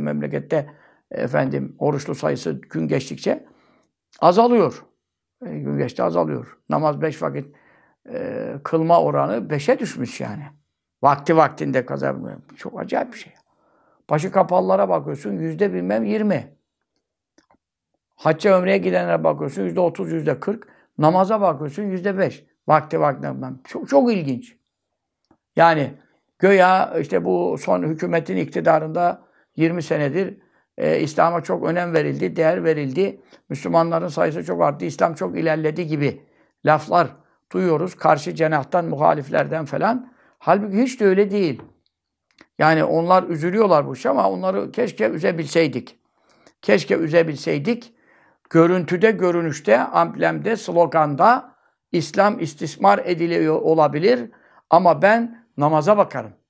memlekette efendim oruçlu sayısı gün geçtikçe azalıyor. E, gün geçti azalıyor. Namaz beş vakit e, kılma oranı beşe düşmüş yani. Vakti vaktinde kazanmıyor çok acayip bir şey. Başı kapalılara bakıyorsun yüzde bilmem yirmi. Hacca ömreye gidenlere bakıyorsun yüzde otuz, yüzde kırk. Namaza bakıyorsun yüzde beş. Vakti vakti Çok, çok ilginç. Yani göya işte bu son hükümetin iktidarında 20 senedir e, İslam'a çok önem verildi, değer verildi. Müslümanların sayısı çok arttı, İslam çok ilerledi gibi laflar duyuyoruz. Karşı cenahtan, muhaliflerden falan. Halbuki hiç de öyle değil. Yani onlar üzülüyorlar bu iş ama onları keşke üzebilseydik. Keşke üzebilseydik. Görüntüde, görünüşte, amblemde, sloganda İslam istismar ediliyor olabilir ama ben namaza bakarım.